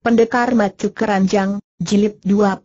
Pendekar Macu Keranjang, Jilid 21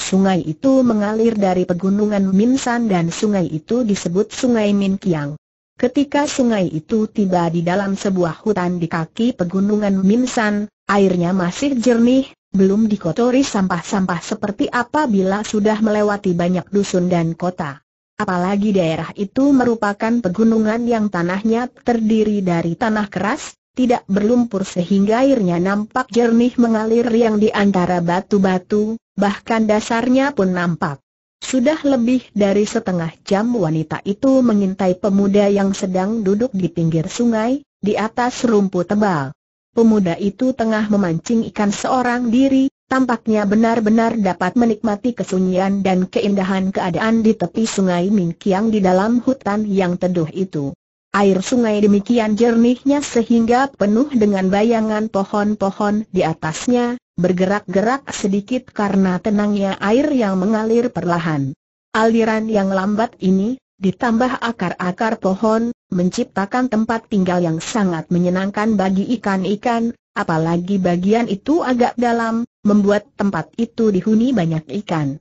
Sungai itu mengalir dari pegunungan Minsan dan sungai itu disebut Sungai Min Kiang. Ketika sungai itu tiba di dalam sebuah hutan di kaki pegunungan Minsan, airnya masih jernih, belum dikotori sampah-sampah seperti apabila sudah melewati banyak dusun dan kota. Apalagi daerah itu merupakan pegunungan yang tanahnya terdiri dari tanah keras, tidak berlumpur sehingga airnya nampak jernih mengalir yang di antara batu-batu, bahkan dasarnya pun nampak. Sudah lebih dari setengah jam wanita itu mengintai pemuda yang sedang duduk di pinggir sungai, di atas rumput tebal. Pemuda itu tengah memancing ikan seorang diri, tampaknya benar-benar dapat menikmati kesunyian dan keindahan keadaan di tepi sungai Mingkiang di dalam hutan yang teduh itu. Air sungai demikian jernihnya sehingga penuh dengan bayangan pohon-pohon di atasnya, bergerak-gerak sedikit karena tenangnya air yang mengalir perlahan. Aliran yang lambat ini, ditambah akar-akar pohon, menciptakan tempat tinggal yang sangat menyenangkan bagi ikan-ikan, apalagi bagian itu agak dalam, membuat tempat itu dihuni banyak ikan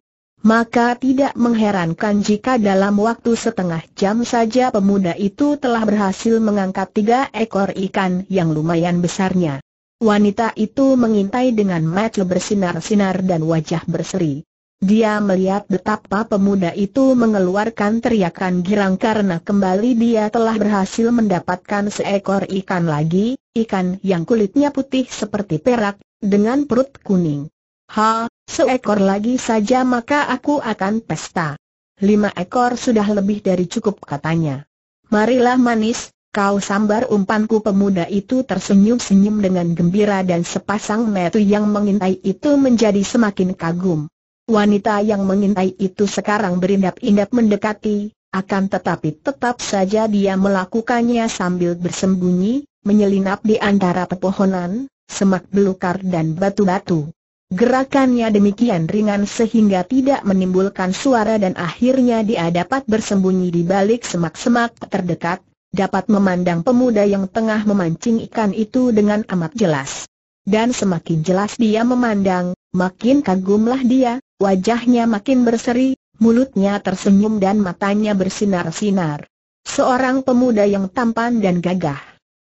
maka tidak mengherankan jika dalam waktu setengah jam saja pemuda itu telah berhasil mengangkat tiga ekor ikan yang lumayan besarnya. Wanita itu mengintai dengan mata bersinar-sinar dan wajah berseri. Dia melihat betapa pemuda itu mengeluarkan teriakan girang karena kembali dia telah berhasil mendapatkan seekor ikan lagi, ikan yang kulitnya putih seperti perak, dengan perut kuning. Ha, seekor lagi saja maka aku akan pesta. Lima ekor sudah lebih dari cukup katanya. Marilah manis, kau sambar umpanku pemuda itu tersenyum-senyum dengan gembira dan sepasang metu yang mengintai itu menjadi semakin kagum. Wanita yang mengintai itu sekarang berindap-indap mendekati, akan tetapi tetap saja dia melakukannya sambil bersembunyi, menyelinap di antara pepohonan, semak belukar dan batu-batu. Gerakannya demikian ringan sehingga tidak menimbulkan suara dan akhirnya dia dapat bersembunyi di balik semak-semak terdekat, dapat memandang pemuda yang tengah memancing ikan itu dengan amat jelas. Dan semakin jelas dia memandang, makin kagumlah dia, wajahnya makin berseri, mulutnya tersenyum dan matanya bersinar-sinar. Seorang pemuda yang tampan dan gagah.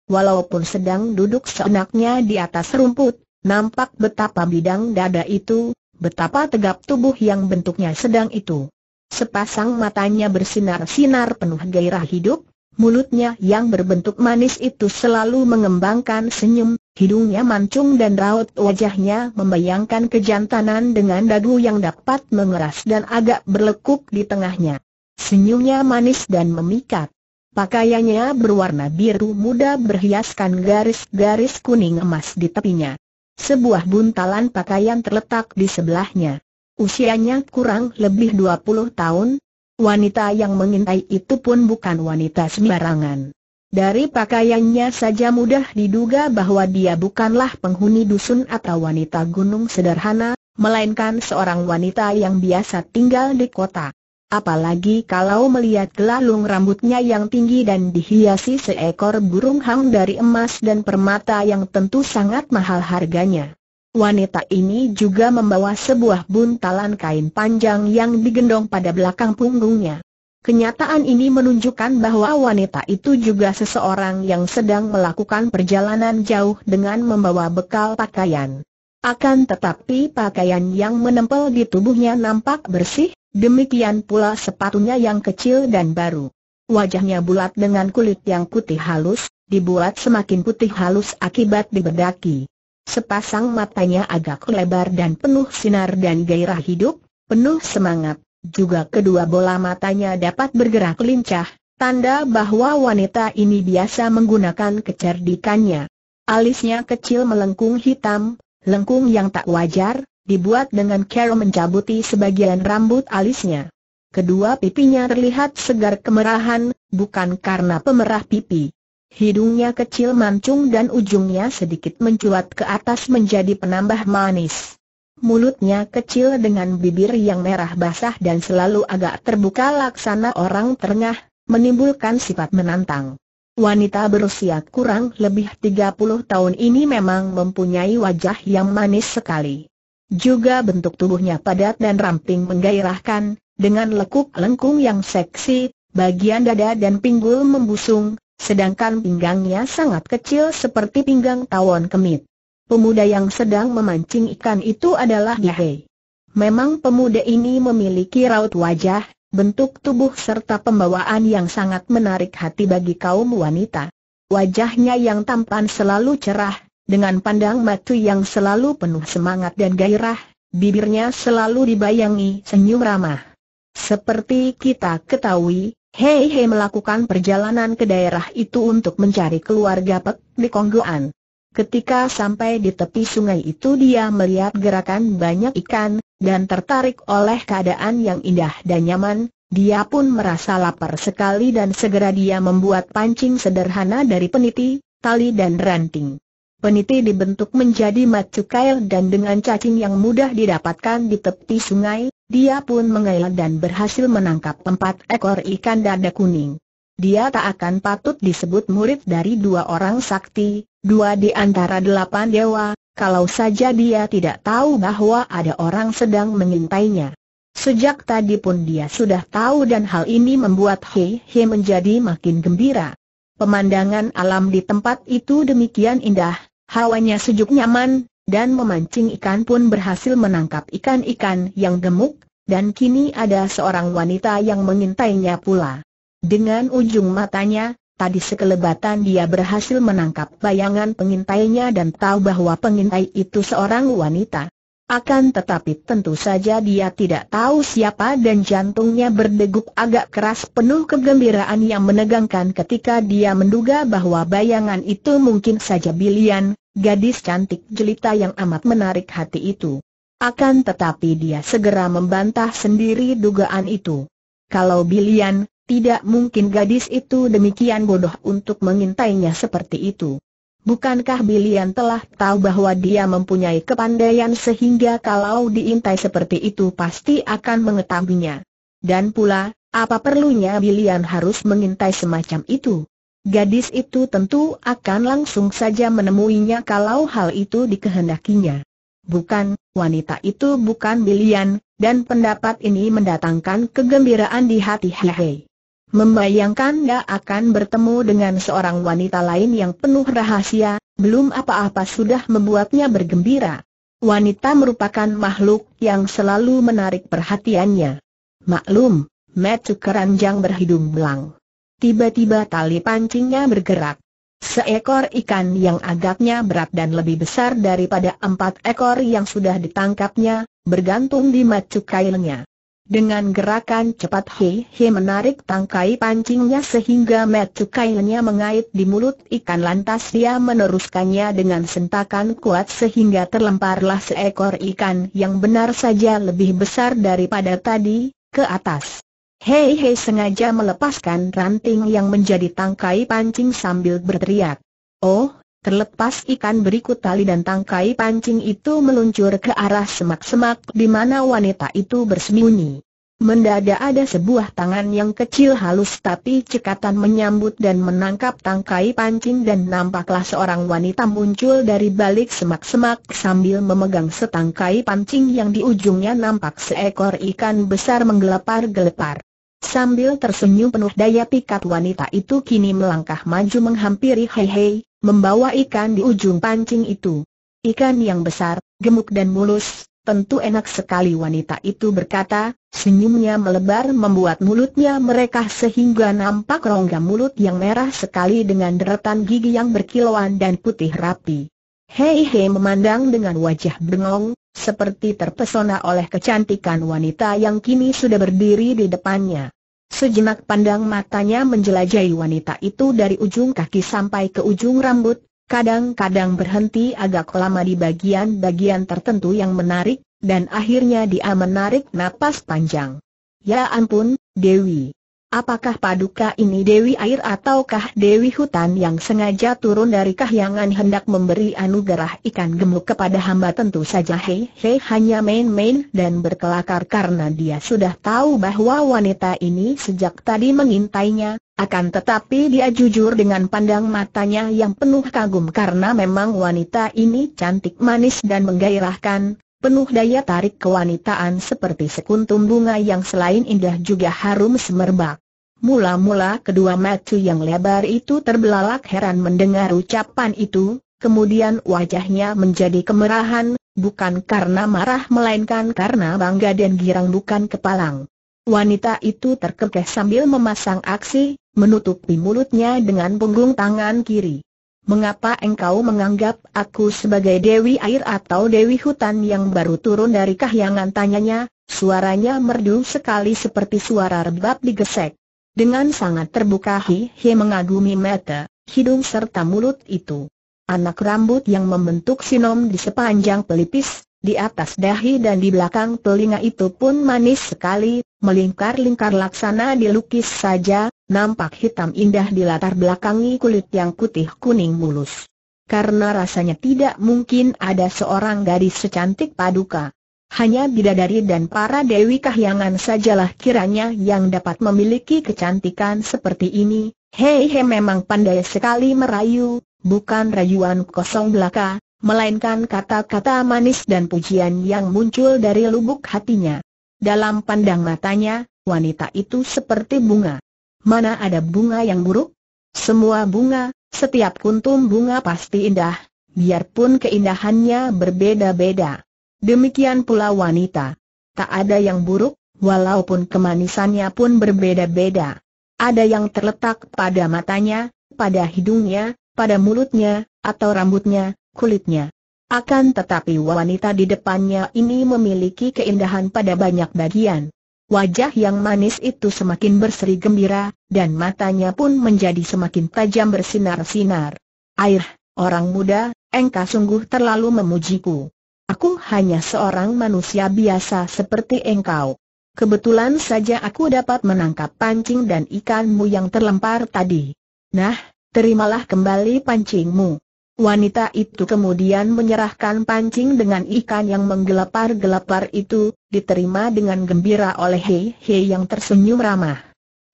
Walaupun sedang duduk seenaknya di atas rumput, Nampak betapa bidang dada itu, betapa tegap tubuh yang bentuknya sedang itu. Sepasang matanya bersinar-sinar penuh gairah hidup, mulutnya yang berbentuk manis itu selalu mengembangkan senyum, hidungnya mancung dan raut wajahnya membayangkan kejantanan dengan dagu yang dapat mengeras dan agak berlekuk di tengahnya. Senyumnya manis dan memikat. Pakaiannya berwarna biru muda berhiaskan garis-garis kuning emas di tepinya. Sebuah buntalan pakaian terletak di sebelahnya. Usianya kurang lebih 20 tahun. Wanita yang mengintai itu pun bukan wanita sembarangan. Dari pakaiannya saja mudah diduga bahwa dia bukanlah penghuni dusun atau wanita gunung sederhana, melainkan seorang wanita yang biasa tinggal di kota. Apalagi kalau melihat gelalung rambutnya yang tinggi dan dihiasi seekor burung hang dari emas dan permata yang tentu sangat mahal harganya. Wanita ini juga membawa sebuah buntalan kain panjang yang digendong pada belakang punggungnya. Kenyataan ini menunjukkan bahwa wanita itu juga seseorang yang sedang melakukan perjalanan jauh dengan membawa bekal pakaian. Akan tetapi pakaian yang menempel di tubuhnya nampak bersih, Demikian pula sepatunya yang kecil dan baru. Wajahnya bulat dengan kulit yang putih halus, dibuat semakin putih halus akibat dibedaki. Sepasang matanya agak lebar dan penuh sinar dan gairah hidup, penuh semangat. Juga kedua bola matanya dapat bergerak lincah, tanda bahwa wanita ini biasa menggunakan kecerdikannya. Alisnya kecil melengkung hitam, lengkung yang tak wajar, dibuat dengan cara mencabuti sebagian rambut alisnya. Kedua pipinya terlihat segar kemerahan, bukan karena pemerah pipi. Hidungnya kecil mancung dan ujungnya sedikit mencuat ke atas menjadi penambah manis. Mulutnya kecil dengan bibir yang merah basah dan selalu agak terbuka laksana orang terengah, menimbulkan sifat menantang. Wanita berusia kurang lebih 30 tahun ini memang mempunyai wajah yang manis sekali. Juga bentuk tubuhnya padat dan ramping menggairahkan, dengan lekuk lengkung yang seksi, bagian dada dan pinggul membusung, sedangkan pinggangnya sangat kecil seperti pinggang tawon kemit. Pemuda yang sedang memancing ikan itu adalah Gihei. Memang pemuda ini memiliki raut wajah, bentuk tubuh serta pembawaan yang sangat menarik hati bagi kaum wanita. Wajahnya yang tampan selalu cerah, dengan pandang matu yang selalu penuh semangat dan gairah, bibirnya selalu dibayangi senyum ramah. Seperti kita ketahui, Hei Hei melakukan perjalanan ke daerah itu untuk mencari keluarga Pek di Konggoan. Ketika sampai di tepi sungai itu dia melihat gerakan banyak ikan, dan tertarik oleh keadaan yang indah dan nyaman, dia pun merasa lapar sekali dan segera dia membuat pancing sederhana dari peniti, tali dan ranting peniti dibentuk menjadi kail dan dengan cacing yang mudah didapatkan di tepi sungai, dia pun mengail dan berhasil menangkap empat ekor ikan dada kuning. Dia tak akan patut disebut murid dari dua orang sakti, dua di antara delapan dewa, kalau saja dia tidak tahu bahwa ada orang sedang mengintainya. Sejak tadi pun dia sudah tahu dan hal ini membuat Hei Hei menjadi makin gembira. Pemandangan alam di tempat itu demikian indah, hawanya sejuk nyaman, dan memancing ikan pun berhasil menangkap ikan-ikan yang gemuk, dan kini ada seorang wanita yang mengintainya pula. Dengan ujung matanya, tadi sekelebatan dia berhasil menangkap bayangan pengintainya dan tahu bahwa pengintai itu seorang wanita. Akan tetapi tentu saja dia tidak tahu siapa dan jantungnya berdegup agak keras penuh kegembiraan yang menegangkan ketika dia menduga bahwa bayangan itu mungkin saja Bilian, gadis cantik jelita yang amat menarik hati itu. Akan tetapi dia segera membantah sendiri dugaan itu. Kalau Bilian, tidak mungkin gadis itu demikian bodoh untuk mengintainya seperti itu. Bukankah Bilian telah tahu bahwa dia mempunyai kepandaian sehingga kalau diintai seperti itu pasti akan mengetahuinya? Dan pula, apa perlunya Bilian harus mengintai semacam itu? Gadis itu tentu akan langsung saja menemuinya kalau hal itu dikehendakinya. Bukan, wanita itu bukan Bilian, dan pendapat ini mendatangkan kegembiraan di hati -hei. Membayangkan dia akan bertemu dengan seorang wanita lain yang penuh rahasia, belum apa-apa sudah membuatnya bergembira. Wanita merupakan makhluk yang selalu menarik perhatiannya. Maklum, Metu keranjang berhidung belang. Tiba-tiba tali pancingnya bergerak. Seekor ikan yang agaknya berat dan lebih besar daripada empat ekor yang sudah ditangkapnya, bergantung di macu kailnya. Dengan gerakan cepat He He menarik tangkai pancingnya sehingga metu kainnya mengait di mulut ikan lantas dia meneruskannya dengan sentakan kuat sehingga terlemparlah seekor ikan yang benar saja lebih besar daripada tadi, ke atas. Hei Hei sengaja melepaskan ranting yang menjadi tangkai pancing sambil berteriak. Oh, Terlepas ikan berikut tali dan tangkai pancing itu meluncur ke arah semak-semak di mana wanita itu bersembunyi. Mendadak ada sebuah tangan yang kecil halus tapi cekatan menyambut dan menangkap tangkai pancing dan nampaklah seorang wanita muncul dari balik semak-semak sambil memegang setangkai pancing yang di ujungnya nampak seekor ikan besar menggelepar-gelepar. Sambil tersenyum penuh daya pikat wanita itu kini melangkah maju menghampiri Hei Hei membawa ikan di ujung pancing itu. Ikan yang besar, gemuk dan mulus, tentu enak sekali wanita itu berkata, senyumnya melebar membuat mulutnya mereka sehingga nampak rongga mulut yang merah sekali dengan deretan gigi yang berkilauan dan putih rapi. Hei Hei memandang dengan wajah bengong, seperti terpesona oleh kecantikan wanita yang kini sudah berdiri di depannya. Sejenak pandang matanya menjelajahi wanita itu dari ujung kaki sampai ke ujung rambut, kadang-kadang berhenti agak lama di bagian-bagian tertentu yang menarik, dan akhirnya dia menarik napas panjang. Ya ampun, Dewi, Apakah paduka ini Dewi Air ataukah Dewi Hutan yang sengaja turun dari kahyangan hendak memberi anugerah ikan gemuk kepada hamba tentu saja Hei Hei hanya main-main dan berkelakar karena dia sudah tahu bahwa wanita ini sejak tadi mengintainya, akan tetapi dia jujur dengan pandang matanya yang penuh kagum karena memang wanita ini cantik manis dan menggairahkan, penuh daya tarik kewanitaan seperti sekuntum bunga yang selain indah juga harum semerbak. Mula-mula kedua mata yang lebar itu terbelalak heran mendengar ucapan itu, kemudian wajahnya menjadi kemerahan, bukan karena marah melainkan karena bangga dan girang bukan kepalang. Wanita itu terkekeh sambil memasang aksi, menutupi mulutnya dengan punggung tangan kiri. Mengapa engkau menganggap aku sebagai Dewi Air atau Dewi Hutan yang baru turun dari kahyangan tanyanya, suaranya merdu sekali seperti suara rebab digesek. Dengan sangat terbuka Hi mengagumi mata, hidung serta mulut itu. Anak rambut yang membentuk sinom di sepanjang pelipis, di atas dahi dan di belakang telinga itu pun manis sekali, melingkar-lingkar laksana dilukis saja, nampak hitam indah di latar belakangi kulit yang putih kuning mulus. Karena rasanya tidak mungkin ada seorang gadis secantik paduka hanya bidadari dan para dewi kahyangan sajalah kiranya yang dapat memiliki kecantikan seperti ini. Hei he memang pandai sekali merayu, bukan rayuan kosong belaka, melainkan kata-kata manis dan pujian yang muncul dari lubuk hatinya. Dalam pandang matanya, wanita itu seperti bunga. Mana ada bunga yang buruk? Semua bunga, setiap kuntum bunga pasti indah, biarpun keindahannya berbeda-beda. Demikian pula wanita. Tak ada yang buruk, walaupun kemanisannya pun berbeda-beda. Ada yang terletak pada matanya, pada hidungnya, pada mulutnya, atau rambutnya, kulitnya. Akan tetapi wanita di depannya ini memiliki keindahan pada banyak bagian. Wajah yang manis itu semakin berseri gembira, dan matanya pun menjadi semakin tajam bersinar-sinar. Air, orang muda, engkau sungguh terlalu memujiku. Aku hanya seorang manusia biasa seperti engkau. Kebetulan saja aku dapat menangkap pancing dan ikanmu yang terlempar tadi. Nah, terimalah kembali pancingmu. Wanita itu kemudian menyerahkan pancing dengan ikan yang menggelapar-gelapar itu, diterima dengan gembira oleh Hei Hei yang tersenyum ramah.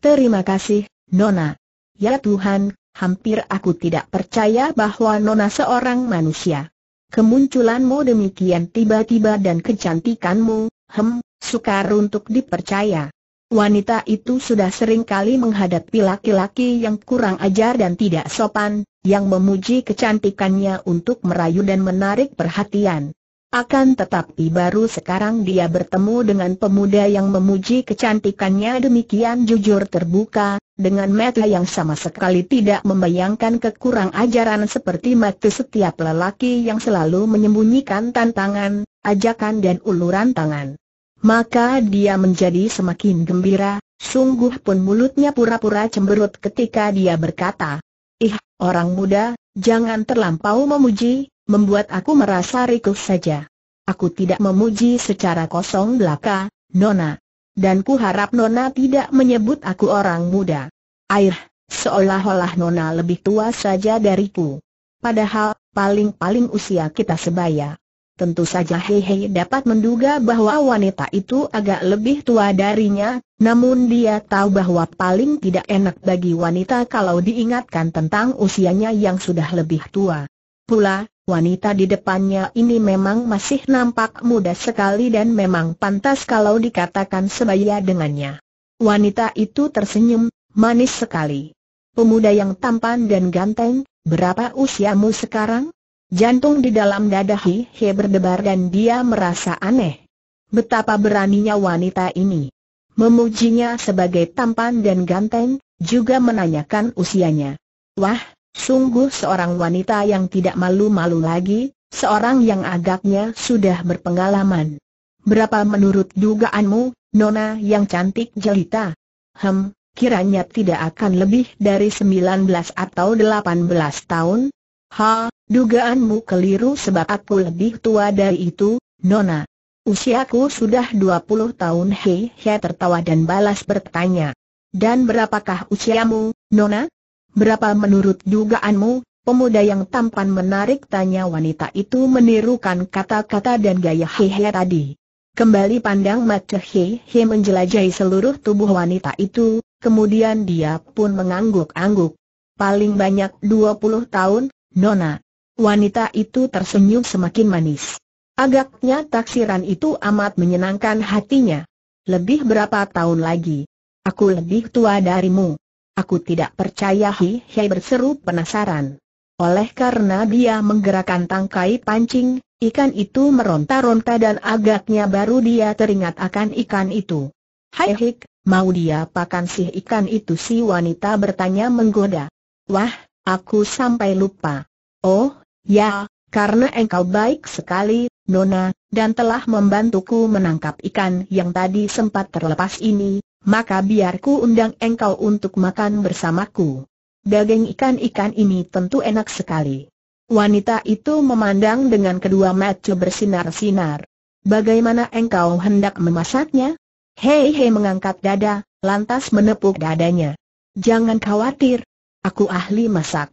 Terima kasih, Nona. Ya Tuhan, hampir aku tidak percaya bahwa Nona seorang manusia. Kemunculanmu demikian tiba-tiba dan kecantikanmu, hem, sukar untuk dipercaya. Wanita itu sudah sering kali menghadapi laki-laki yang kurang ajar dan tidak sopan, yang memuji kecantikannya untuk merayu dan menarik perhatian. Akan tetapi baru sekarang dia bertemu dengan pemuda yang memuji kecantikannya demikian jujur terbuka, dengan mata yang sama sekali tidak membayangkan kekurang ajaran seperti mata setiap lelaki yang selalu menyembunyikan tantangan, ajakan dan uluran tangan. Maka dia menjadi semakin gembira, sungguh pun mulutnya pura-pura cemberut ketika dia berkata, Ih, orang muda, jangan terlampau memuji, membuat aku merasa rikuh saja. Aku tidak memuji secara kosong belaka, Nona. Dan ku harap Nona tidak menyebut aku orang muda. Air, seolah-olah Nona lebih tua saja dariku. Padahal, paling-paling usia kita sebaya. Tentu saja Hehe dapat menduga bahwa wanita itu agak lebih tua darinya, namun dia tahu bahwa paling tidak enak bagi wanita kalau diingatkan tentang usianya yang sudah lebih tua. Pula, Wanita di depannya ini memang masih nampak muda sekali dan memang pantas kalau dikatakan sebaya dengannya. Wanita itu tersenyum, manis sekali. Pemuda yang tampan dan ganteng, berapa usiamu sekarang? Jantung di dalam dada Hi He berdebar dan dia merasa aneh. Betapa beraninya wanita ini. Memujinya sebagai tampan dan ganteng, juga menanyakan usianya. Wah, Sungguh seorang wanita yang tidak malu-malu lagi, seorang yang agaknya sudah berpengalaman. Berapa menurut dugaanmu, Nona yang cantik jelita? Hem, kiranya tidak akan lebih dari 19 atau 18 tahun? Ha, dugaanmu keliru sebab aku lebih tua dari itu, Nona. Usiaku sudah 20 tahun Hei hei tertawa dan balas bertanya. Dan berapakah usiamu, Nona? Berapa menurut dugaanmu, Pemuda yang tampan menarik tanya wanita itu menirukan kata-kata dan gaya hehe tadi. Kembali pandang mata hehe menjelajahi seluruh tubuh wanita itu, kemudian dia pun mengangguk-angguk. Paling banyak 20 tahun, Nona. Wanita itu tersenyum semakin manis. Agaknya taksiran itu amat menyenangkan hatinya. Lebih berapa tahun lagi? Aku lebih tua darimu. Aku tidak percaya Hi Hei berseru penasaran. Oleh karena dia menggerakkan tangkai pancing, ikan itu meronta-ronta dan agaknya baru dia teringat akan ikan itu. Hai Hik, mau dia pakan sih ikan itu si wanita bertanya menggoda. Wah, aku sampai lupa. Oh, ya, karena engkau baik sekali, Nona, dan telah membantuku menangkap ikan yang tadi sempat terlepas ini, maka biarku undang engkau untuk makan bersamaku. Daging ikan-ikan ini tentu enak sekali. Wanita itu memandang dengan kedua mata bersinar-sinar. Bagaimana engkau hendak memasaknya? Hei hei mengangkat dada, lantas menepuk dadanya. Jangan khawatir, aku ahli masak.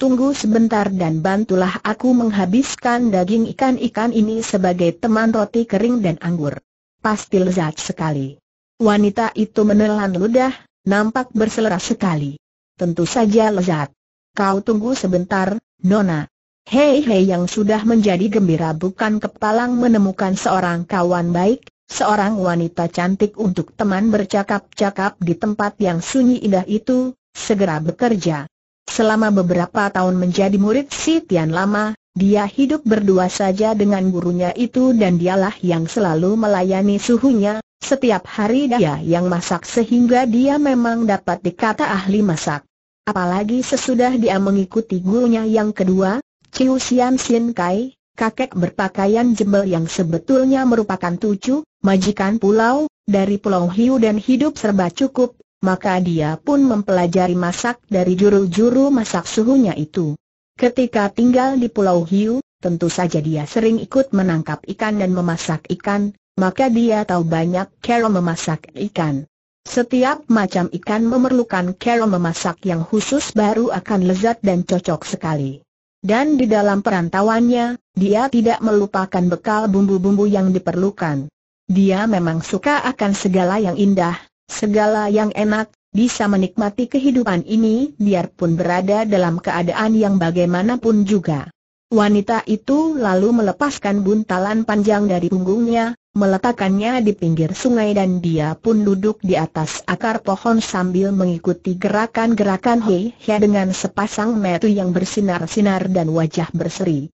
Tunggu sebentar dan bantulah aku menghabiskan daging ikan-ikan ini sebagai teman roti kering dan anggur. Pasti lezat sekali. Wanita itu menelan ludah, nampak berselera sekali. Tentu saja lezat. Kau tunggu sebentar, Nona. Hei hei yang sudah menjadi gembira bukan kepalang menemukan seorang kawan baik, seorang wanita cantik untuk teman bercakap-cakap di tempat yang sunyi indah itu, segera bekerja. Selama beberapa tahun menjadi murid si Tian Lama, dia hidup berdua saja dengan gurunya itu dan dialah yang selalu melayani suhunya, setiap hari dia yang masak sehingga dia memang dapat dikata ahli masak. Apalagi sesudah dia mengikuti gurunya yang kedua, Chiu Sian Sin Kai, kakek berpakaian jebel yang sebetulnya merupakan tujuh, majikan pulau, dari pulau Hiu dan hidup serba cukup, maka dia pun mempelajari masak dari juru-juru masak suhunya itu. Ketika tinggal di Pulau Hiu, tentu saja dia sering ikut menangkap ikan dan memasak ikan, maka dia tahu banyak cara memasak ikan. Setiap macam ikan memerlukan cara memasak yang khusus baru akan lezat dan cocok sekali. Dan di dalam perantauannya, dia tidak melupakan bekal bumbu-bumbu yang diperlukan. Dia memang suka akan segala yang indah, segala yang enak, bisa menikmati kehidupan ini biarpun berada dalam keadaan yang bagaimanapun juga. Wanita itu lalu melepaskan buntalan panjang dari punggungnya, meletakkannya di pinggir sungai dan dia pun duduk di atas akar pohon sambil mengikuti gerakan-gerakan Hei Hei dengan sepasang metu yang bersinar-sinar dan wajah berseri.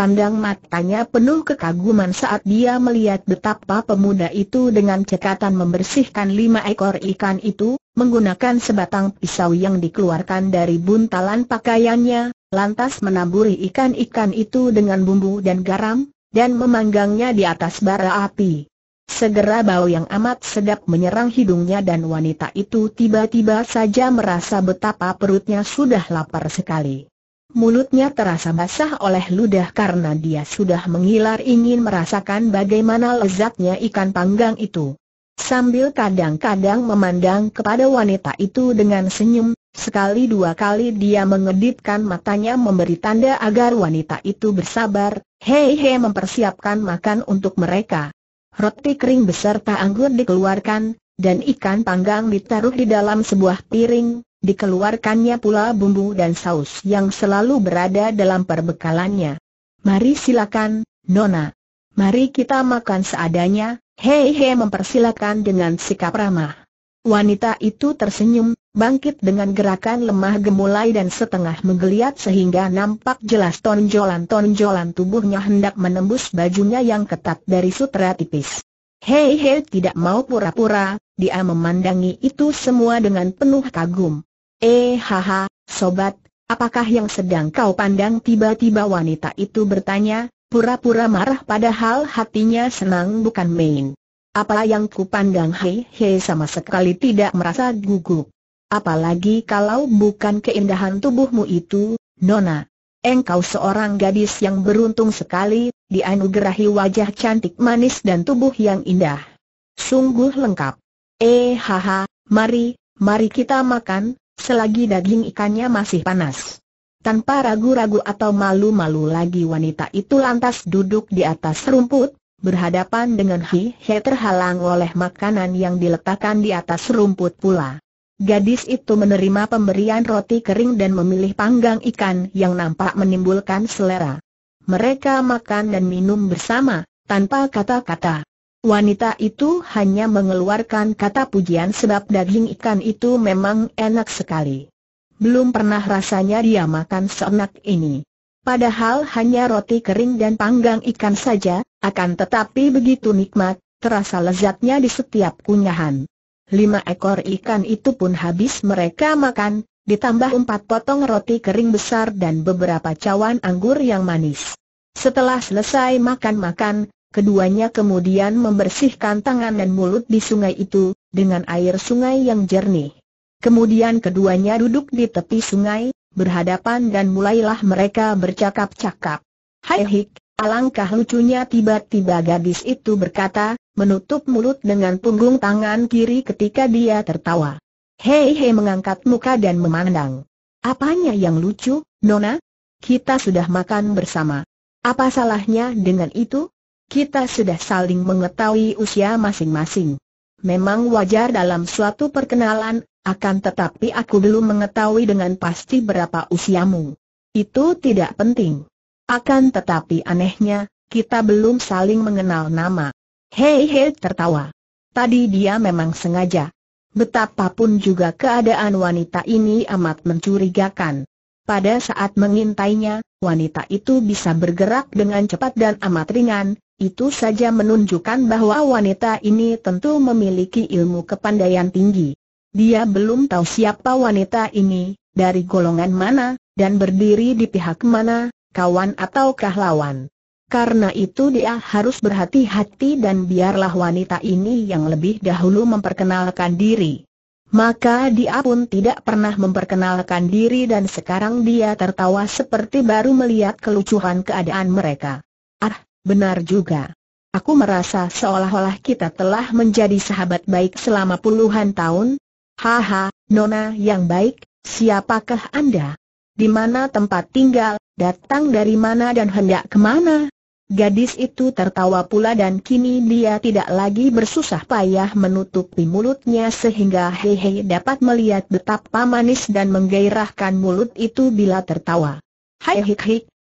Pandang matanya penuh kekaguman saat dia melihat betapa pemuda itu dengan cekatan membersihkan lima ekor ikan itu, menggunakan sebatang pisau yang dikeluarkan dari buntalan pakaiannya, lantas menaburi ikan-ikan itu dengan bumbu dan garam, dan memanggangnya di atas bara api. Segera bau yang amat sedap menyerang hidungnya dan wanita itu tiba-tiba saja merasa betapa perutnya sudah lapar sekali. Mulutnya terasa basah oleh ludah karena dia sudah mengilar ingin merasakan bagaimana lezatnya ikan panggang itu. Sambil kadang-kadang memandang kepada wanita itu dengan senyum, sekali dua kali dia mengedipkan matanya memberi tanda agar wanita itu bersabar, hei hei mempersiapkan makan untuk mereka. Roti kering beserta anggur dikeluarkan, dan ikan panggang ditaruh di dalam sebuah piring, dikeluarkannya pula bumbu dan saus yang selalu berada dalam perbekalannya. Mari silakan, Nona. Mari kita makan seadanya, Hei hei, mempersilakan dengan sikap ramah. Wanita itu tersenyum, bangkit dengan gerakan lemah gemulai dan setengah menggeliat sehingga nampak jelas tonjolan-tonjolan tubuhnya hendak menembus bajunya yang ketat dari sutra tipis. Hei hei tidak mau pura-pura, dia memandangi itu semua dengan penuh kagum. Eh haha, sobat, apakah yang sedang kau pandang tiba-tiba wanita itu bertanya, pura-pura marah padahal hatinya senang bukan main. Apa yang kupandang hei hei sama sekali tidak merasa gugup. Apalagi kalau bukan keindahan tubuhmu itu, Nona. Engkau seorang gadis yang beruntung sekali, dianugerahi wajah cantik manis dan tubuh yang indah. Sungguh lengkap. Eh haha, mari, mari kita makan, selagi daging ikannya masih panas. Tanpa ragu-ragu atau malu-malu lagi wanita itu lantas duduk di atas rumput, berhadapan dengan Hi He terhalang oleh makanan yang diletakkan di atas rumput pula. Gadis itu menerima pemberian roti kering dan memilih panggang ikan yang nampak menimbulkan selera. Mereka makan dan minum bersama, tanpa kata-kata. Wanita itu hanya mengeluarkan kata pujian sebab daging ikan itu memang enak sekali. Belum pernah rasanya dia makan seenak ini. Padahal hanya roti kering dan panggang ikan saja, akan tetapi begitu nikmat, terasa lezatnya di setiap kunyahan. Lima ekor ikan itu pun habis mereka makan, ditambah empat potong roti kering besar dan beberapa cawan anggur yang manis. Setelah selesai makan-makan, Keduanya kemudian membersihkan tangan dan mulut di sungai itu, dengan air sungai yang jernih. Kemudian keduanya duduk di tepi sungai, berhadapan dan mulailah mereka bercakap-cakap. Hai hik, alangkah lucunya tiba-tiba gadis itu berkata, menutup mulut dengan punggung tangan kiri ketika dia tertawa. Hei hei mengangkat muka dan memandang. Apanya yang lucu, Nona? Kita sudah makan bersama. Apa salahnya dengan itu? kita sudah saling mengetahui usia masing-masing. Memang wajar dalam suatu perkenalan, akan tetapi aku belum mengetahui dengan pasti berapa usiamu. Itu tidak penting. Akan tetapi anehnya, kita belum saling mengenal nama. Hei hei tertawa. Tadi dia memang sengaja. Betapapun juga keadaan wanita ini amat mencurigakan. Pada saat mengintainya, wanita itu bisa bergerak dengan cepat dan amat ringan, itu saja menunjukkan bahwa wanita ini tentu memiliki ilmu kepandaian tinggi. Dia belum tahu siapa wanita ini, dari golongan mana, dan berdiri di pihak mana, kawan atau kahlawan. Karena itu dia harus berhati-hati dan biarlah wanita ini yang lebih dahulu memperkenalkan diri. Maka dia pun tidak pernah memperkenalkan diri dan sekarang dia tertawa seperti baru melihat kelucuhan keadaan mereka. Ah, Benar juga. Aku merasa seolah-olah kita telah menjadi sahabat baik selama puluhan tahun. Haha, Nona yang baik, siapakah Anda? Di mana tempat tinggal, datang dari mana dan hendak kemana? Gadis itu tertawa pula dan kini dia tidak lagi bersusah payah menutupi mulutnya sehingga hehe dapat melihat betapa manis dan menggairahkan mulut itu bila tertawa. Hai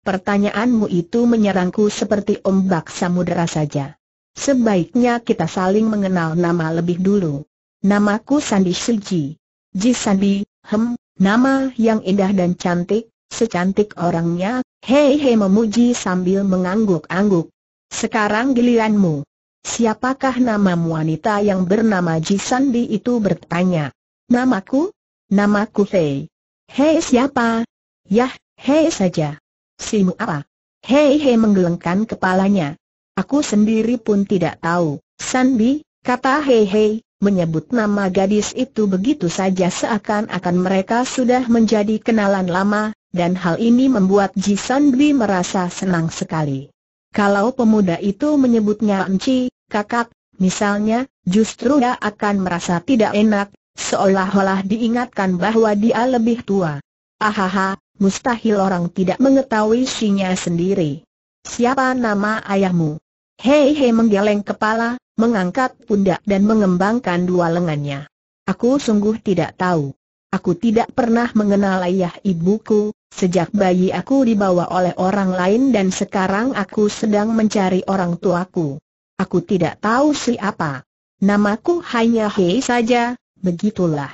Pertanyaanmu itu menyerangku seperti ombak samudera saja. Sebaiknya kita saling mengenal nama lebih dulu. Namaku Sandi Suji. Ji Sandi, hem, nama yang indah dan cantik, secantik orangnya, hei hei memuji sambil mengangguk-angguk. Sekarang giliranmu. Siapakah nama wanita yang bernama Ji Sandi itu bertanya. Namaku? Namaku Fei. Hei siapa? Yah, hei saja si apa? Hei hei menggelengkan kepalanya. Aku sendiri pun tidak tahu, Sandi, kata hei hei, menyebut nama gadis itu begitu saja seakan-akan mereka sudah menjadi kenalan lama, dan hal ini membuat Ji Sanbi merasa senang sekali. Kalau pemuda itu menyebutnya Enci, kakak, misalnya, justru dia akan merasa tidak enak, seolah-olah diingatkan bahwa dia lebih tua. Ahaha, mustahil orang tidak mengetahui sinya sendiri. Siapa nama ayahmu? Hei hei menggeleng kepala, mengangkat pundak dan mengembangkan dua lengannya. Aku sungguh tidak tahu. Aku tidak pernah mengenal ayah ibuku, sejak bayi aku dibawa oleh orang lain dan sekarang aku sedang mencari orang tuaku. Aku tidak tahu siapa. Namaku hanya Hei saja, begitulah.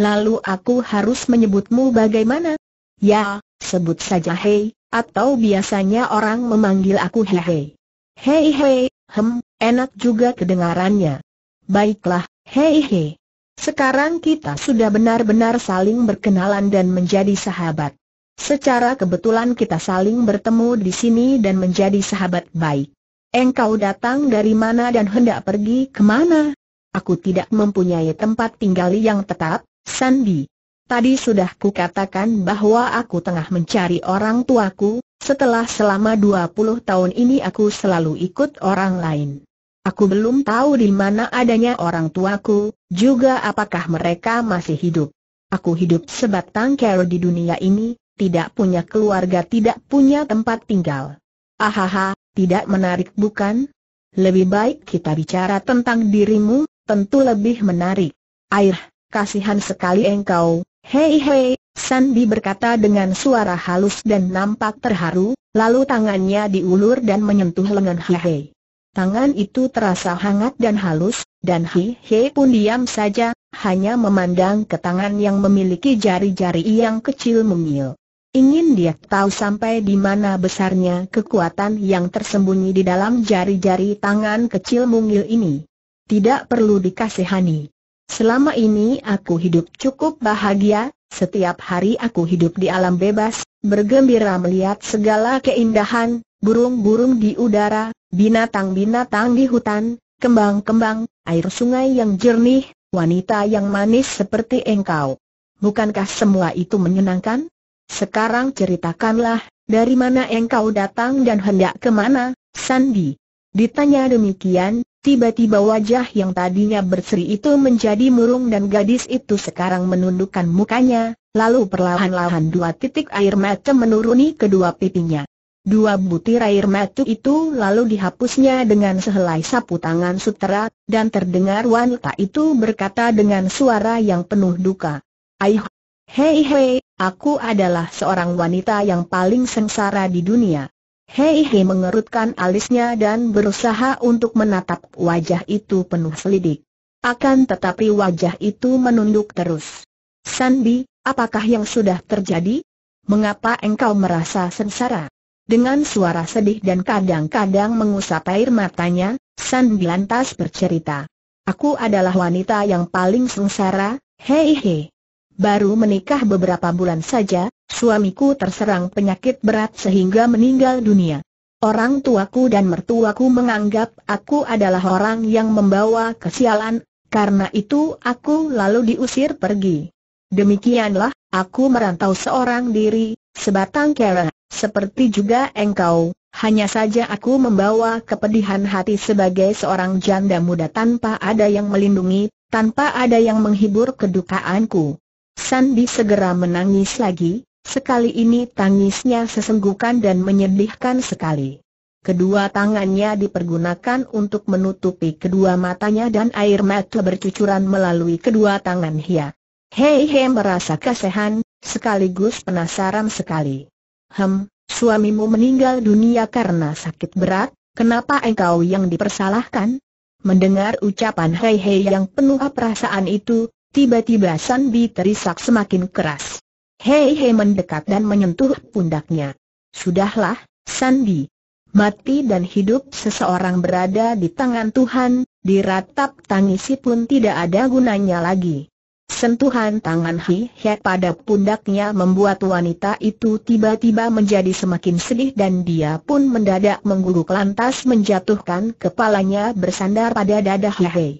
Lalu aku harus menyebutmu bagaimana? Ya, sebut saja Hei, atau biasanya orang memanggil aku Hei. Hei Hei, hem, enak juga kedengarannya. Baiklah, Hei Hei. Sekarang kita sudah benar-benar saling berkenalan dan menjadi sahabat. Secara kebetulan kita saling bertemu di sini dan menjadi sahabat baik. Engkau datang dari mana dan hendak pergi kemana? Aku tidak mempunyai tempat tinggal yang tetap, Sandi. Tadi sudah kukatakan bahwa aku tengah mencari orang tuaku, setelah selama 20 tahun ini aku selalu ikut orang lain. Aku belum tahu di mana adanya orang tuaku, juga apakah mereka masih hidup. Aku hidup sebatang kero di dunia ini, tidak punya keluarga, tidak punya tempat tinggal. Ahaha, tidak menarik bukan? Lebih baik kita bicara tentang dirimu, tentu lebih menarik. Air, kasihan sekali engkau, Hei hei, Sandi berkata dengan suara halus dan nampak terharu, lalu tangannya diulur dan menyentuh lengan Hei Tangan itu terasa hangat dan halus, dan Hei Hei pun diam saja, hanya memandang ke tangan yang memiliki jari-jari yang kecil mungil. Ingin dia tahu sampai di mana besarnya kekuatan yang tersembunyi di dalam jari-jari tangan kecil mungil ini. Tidak perlu dikasihani. Selama ini aku hidup cukup bahagia, setiap hari aku hidup di alam bebas, bergembira melihat segala keindahan, burung-burung di udara, binatang-binatang di hutan, kembang-kembang, air sungai yang jernih, wanita yang manis seperti engkau. Bukankah semua itu menyenangkan? Sekarang ceritakanlah, dari mana engkau datang dan hendak kemana, Sandi? Ditanya demikian, Tiba-tiba wajah yang tadinya berseri itu menjadi murung dan gadis itu sekarang menundukkan mukanya, lalu perlahan-lahan dua titik air mata menuruni kedua pipinya. Dua butir air mata itu lalu dihapusnya dengan sehelai sapu tangan sutera, dan terdengar wanita itu berkata dengan suara yang penuh duka. Aih, hei hei, aku adalah seorang wanita yang paling sengsara di dunia. Hei Hei mengerutkan alisnya dan berusaha untuk menatap wajah itu penuh selidik. Akan tetapi wajah itu menunduk terus. Sandi, apakah yang sudah terjadi? Mengapa engkau merasa sengsara? Dengan suara sedih dan kadang-kadang mengusap air matanya, Sandi lantas bercerita. Aku adalah wanita yang paling sengsara, hei hei baru menikah beberapa bulan saja, suamiku terserang penyakit berat sehingga meninggal dunia. Orang tuaku dan mertuaku menganggap aku adalah orang yang membawa kesialan, karena itu aku lalu diusir pergi. Demikianlah, aku merantau seorang diri, sebatang kera, seperti juga engkau, hanya saja aku membawa kepedihan hati sebagai seorang janda muda tanpa ada yang melindungi, tanpa ada yang menghibur kedukaanku. Sandi segera menangis lagi, sekali ini tangisnya sesenggukan dan menyedihkan sekali. Kedua tangannya dipergunakan untuk menutupi kedua matanya dan air mata bercucuran melalui kedua tangan Hia. Hei Hei merasa kasihan, sekaligus penasaran sekali. Hem, suamimu meninggal dunia karena sakit berat, kenapa engkau yang dipersalahkan? Mendengar ucapan Hei Hei yang penuh perasaan itu, Tiba-tiba Sandi terisak semakin keras. Hei Hei mendekat dan menyentuh pundaknya. Sudahlah, Sandi. Mati dan hidup seseorang berada di tangan Tuhan, diratap tangisi pun tidak ada gunanya lagi. Sentuhan tangan Hi Hei pada pundaknya membuat wanita itu tiba-tiba menjadi semakin sedih dan dia pun mendadak menggulung lantas menjatuhkan kepalanya bersandar pada dada Hi Hei.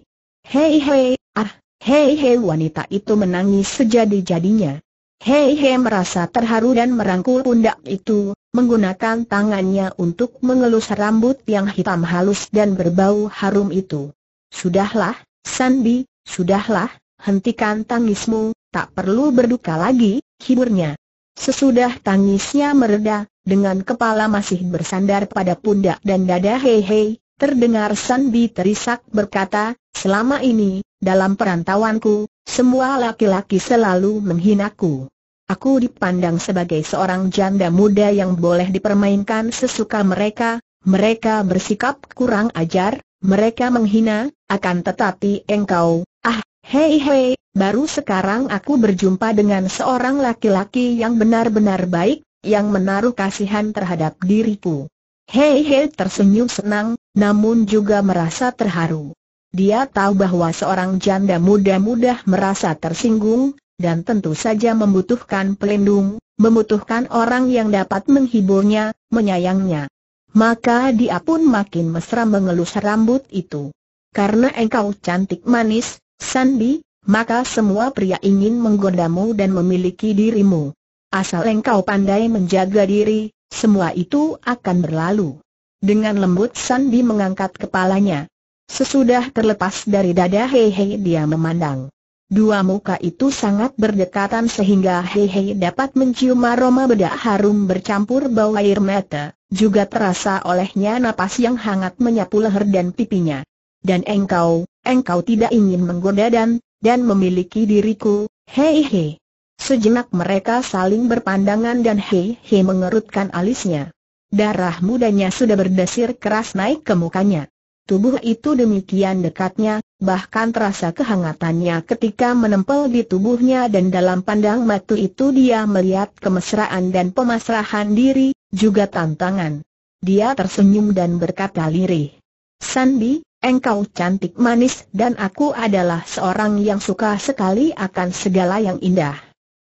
Hei Hei, ah, Hei hei wanita itu menangis sejadi-jadinya. Hei hei merasa terharu dan merangkul pundak itu, menggunakan tangannya untuk mengelus rambut yang hitam halus dan berbau harum itu. Sudahlah, Sandi, sudahlah, hentikan tangismu, tak perlu berduka lagi, hiburnya. Sesudah tangisnya mereda, dengan kepala masih bersandar pada pundak dan dada hei hei, terdengar Sandi terisak berkata, selama ini, dalam perantauanku, semua laki-laki selalu menghinaku. Aku dipandang sebagai seorang janda muda yang boleh dipermainkan sesuka mereka, mereka bersikap kurang ajar, mereka menghina, akan tetapi engkau, ah, hei hei, baru sekarang aku berjumpa dengan seorang laki-laki yang benar-benar baik, yang menaruh kasihan terhadap diriku. Hei hei tersenyum senang, namun juga merasa terharu. Dia tahu bahwa seorang janda muda mudah merasa tersinggung, dan tentu saja membutuhkan pelindung, membutuhkan orang yang dapat menghiburnya, menyayangnya. Maka dia pun makin mesra mengelus rambut itu. Karena engkau cantik manis, Sandi, maka semua pria ingin menggodamu dan memiliki dirimu. Asal engkau pandai menjaga diri, semua itu akan berlalu. Dengan lembut Sandi mengangkat kepalanya. Sesudah terlepas dari dada Hehe dia memandang. Dua muka itu sangat berdekatan sehingga Hehe dapat mencium aroma bedak harum bercampur bau air mata, juga terasa olehnya napas yang hangat menyapu leher dan pipinya. Dan engkau, engkau tidak ingin menggoda dan, dan memiliki diriku, Hehe. Sejenak mereka saling berpandangan dan Hehe mengerutkan alisnya. Darah mudanya sudah berdesir keras naik ke mukanya. Tubuh itu demikian dekatnya, bahkan terasa kehangatannya ketika menempel di tubuhnya dan dalam pandang mata itu dia melihat kemesraan dan pemasrahan diri, juga tantangan. Dia tersenyum dan berkata lirih. Sandi, engkau cantik manis dan aku adalah seorang yang suka sekali akan segala yang indah.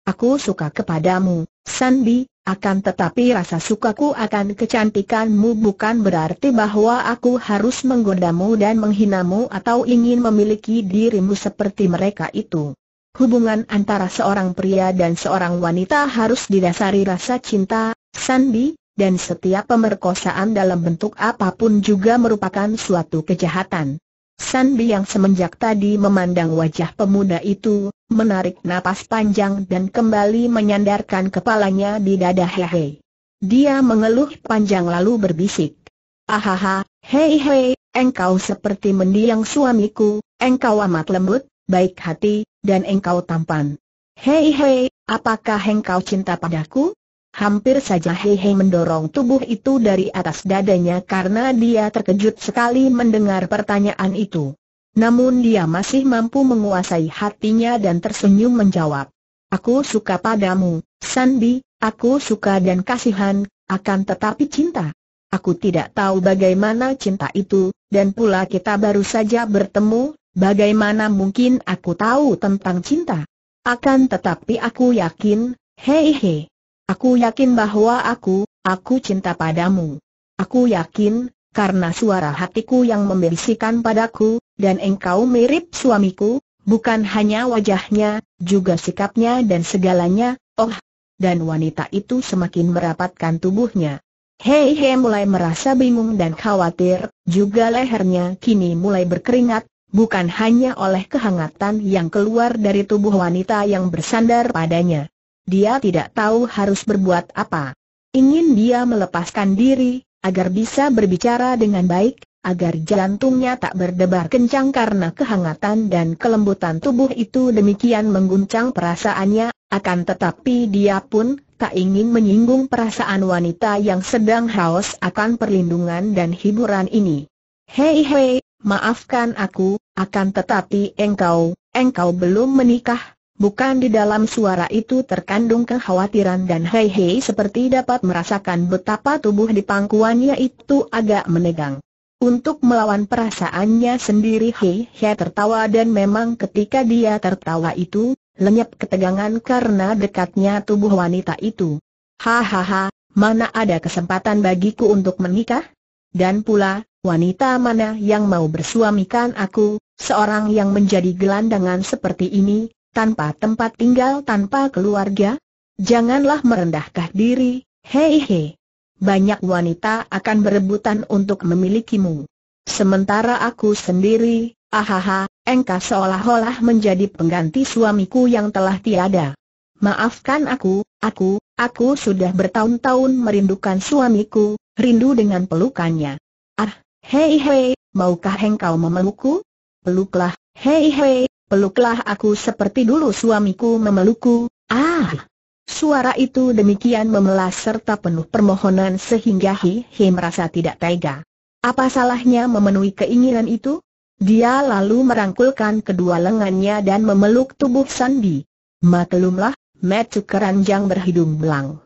Aku suka kepadamu, Sandi, akan tetapi rasa sukaku akan kecantikanmu bukan berarti bahwa aku harus menggodamu dan menghinamu atau ingin memiliki dirimu seperti mereka itu. Hubungan antara seorang pria dan seorang wanita harus didasari rasa cinta, sandi, dan setiap pemerkosaan dalam bentuk apapun juga merupakan suatu kejahatan. San yang semenjak tadi memandang wajah pemuda itu, menarik napas panjang dan kembali menyandarkan kepalanya di dada Hei. Dia mengeluh panjang lalu berbisik. Ahaha, hei hei, engkau seperti mendiang suamiku, engkau amat lembut, baik hati, dan engkau tampan. Hei hei, apakah engkau cinta padaku? Hampir saja Hehe mendorong tubuh itu dari atas dadanya karena dia terkejut sekali mendengar pertanyaan itu. Namun dia masih mampu menguasai hatinya dan tersenyum menjawab. Aku suka padamu, Sandi, aku suka dan kasihan, akan tetapi cinta. Aku tidak tahu bagaimana cinta itu, dan pula kita baru saja bertemu, bagaimana mungkin aku tahu tentang cinta. Akan tetapi aku yakin, hehe. Aku yakin bahwa aku, aku cinta padamu. Aku yakin, karena suara hatiku yang membisikkan padaku, dan engkau mirip suamiku, bukan hanya wajahnya, juga sikapnya dan segalanya, oh. Dan wanita itu semakin merapatkan tubuhnya. Hei hei, mulai merasa bingung dan khawatir, juga lehernya kini mulai berkeringat, bukan hanya oleh kehangatan yang keluar dari tubuh wanita yang bersandar padanya dia tidak tahu harus berbuat apa. Ingin dia melepaskan diri, agar bisa berbicara dengan baik, agar jantungnya tak berdebar kencang karena kehangatan dan kelembutan tubuh itu demikian mengguncang perasaannya, akan tetapi dia pun tak ingin menyinggung perasaan wanita yang sedang haus akan perlindungan dan hiburan ini. Hei hei, maafkan aku, akan tetapi engkau, engkau belum menikah, Bukan di dalam suara itu terkandung kekhawatiran dan Hei Hei seperti dapat merasakan betapa tubuh di pangkuannya itu agak menegang. Untuk melawan perasaannya sendiri Hei Hei tertawa dan memang ketika dia tertawa itu, lenyap ketegangan karena dekatnya tubuh wanita itu. Hahaha, mana ada kesempatan bagiku untuk menikah? Dan pula, wanita mana yang mau bersuamikan aku, seorang yang menjadi gelandangan seperti ini, tanpa tempat tinggal tanpa keluarga? Janganlah merendahkah diri, hei hei. Banyak wanita akan berebutan untuk memilikimu. Sementara aku sendiri, ahaha, engkau seolah-olah menjadi pengganti suamiku yang telah tiada. Maafkan aku, aku, aku sudah bertahun-tahun merindukan suamiku, rindu dengan pelukannya. Ah, hei hei, maukah engkau memelukku? Peluklah, hei hei, peluklah aku seperti dulu suamiku memelukku, ah! Suara itu demikian memelas serta penuh permohonan sehingga Hi Hi merasa tidak tega. Apa salahnya memenuhi keinginan itu? Dia lalu merangkulkan kedua lengannya dan memeluk tubuh Sandi. Maklumlah, Metsu keranjang berhidung belang.